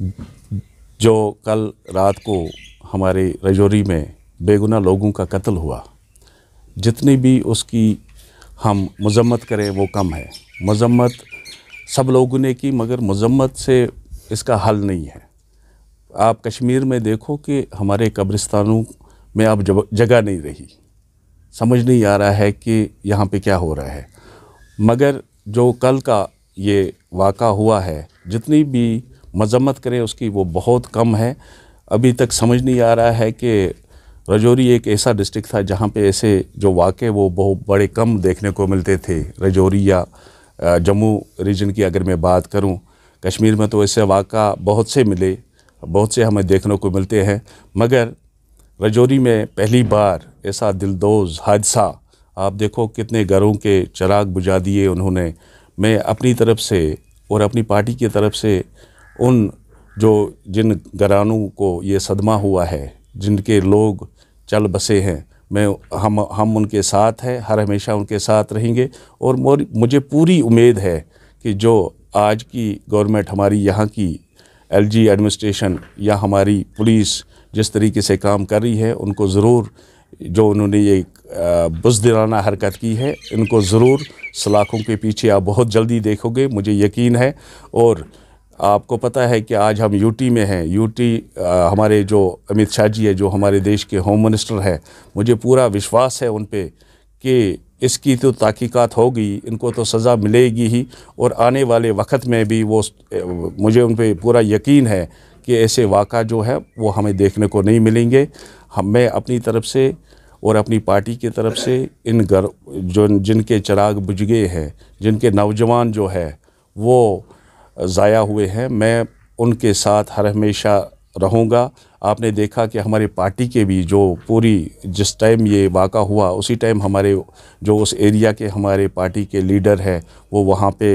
जो कल रात को हमारे रजौरी में बेगुना लोगों का कत्ल हुआ जितनी भी उसकी हम मजम्मत करें वो कम है मजम्मत सब लोगों ने की मगर मजम्मत से इसका हल नहीं है आप कश्मीर में देखो कि हमारे कब्रिस्तानों में अब जगह नहीं रही समझ नहीं आ रहा है कि यहाँ पे क्या हो रहा है मगर जो कल का ये वाक़ा हुआ है जितनी भी मजम्मत करें उसकी वो बहुत कम है अभी तक समझ नहीं आ रहा है कि रजौरी एक ऐसा डिस्ट्रिक्ट था जहाँ पे ऐसे जो वाक़े वो बहुत बड़े कम देखने को मिलते थे रजौरी या जम्मू रीजन की अगर मैं बात करूँ कश्मीर में तो ऐसे वाक़ा बहुत से मिले बहुत से हमें देखने को मिलते हैं मगर रजौरी में पहली बार ऐसा दिलदोज हादसा आप देखो कितने घरों के चिराग बुझा दिए उन्होंने मैं अपनी तरफ से और अपनी पार्टी की तरफ से उन जो जिन घरानों को ये सदमा हुआ है जिनके लोग चल बसे हैं मैं हम हम उनके साथ हैं हर हमेशा उनके साथ रहेंगे और मुझे पूरी उम्मीद है कि जो आज की गवर्नमेंट हमारी यहाँ की एलजी एडमिनिस्ट्रेशन या हमारी पुलिस जिस तरीके से काम कर रही है उनको ज़रूर जो उन्होंने ये बुजदिलाना हरकत की है इनको ज़रूर सलाखों के पीछे आप बहुत जल्दी देखोगे मुझे यकीन है और आपको पता है कि आज हम यूटी में हैं यूटी आ, हमारे जो अमित शाह जी है जो हमारे देश के होम मिनिस्टर हैं मुझे पूरा विश्वास है उन पर कि इसकी तो तहकीक़ात होगी इनको तो सज़ा मिलेगी ही और आने वाले वक्त में भी वो मुझे उन पर पूरा यकीन है कि ऐसे वाक़ा जो है वो हमें देखने को नहीं मिलेंगे हम मैं अपनी तरफ से और अपनी पार्टी की तरफ से इन गर जो जिनके चिराग बुझ गए हैं जिनके नौजवान जो है वो ज़ाया हुए हैं मैं उनके साथ हर हमेशा रहूँगा आपने देखा कि हमारी पार्टी के भी जो पूरी जिस टाइम ये वाक़ा हुआ उसी टाइम हमारे जो उस एरिया के हमारे पार्टी के लीडर हैं वो वहाँ पे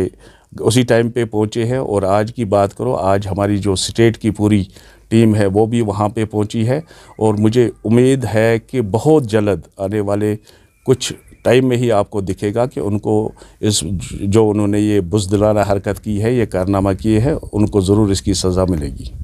उसी टाइम पे पहुँचे हैं और आज की बात करो आज हमारी जो स्टेट की पूरी टीम है वो भी वहाँ पे पहुँची है और मुझे उम्मीद है कि बहुत जल्द आने वाले कुछ टाइम में ही आपको दिखेगा कि उनको इस जो उन्होंने ये बुजदिलाना हरकत की है ये कारनामा किए हैं उनको ज़रूर इसकी सज़ा मिलेगी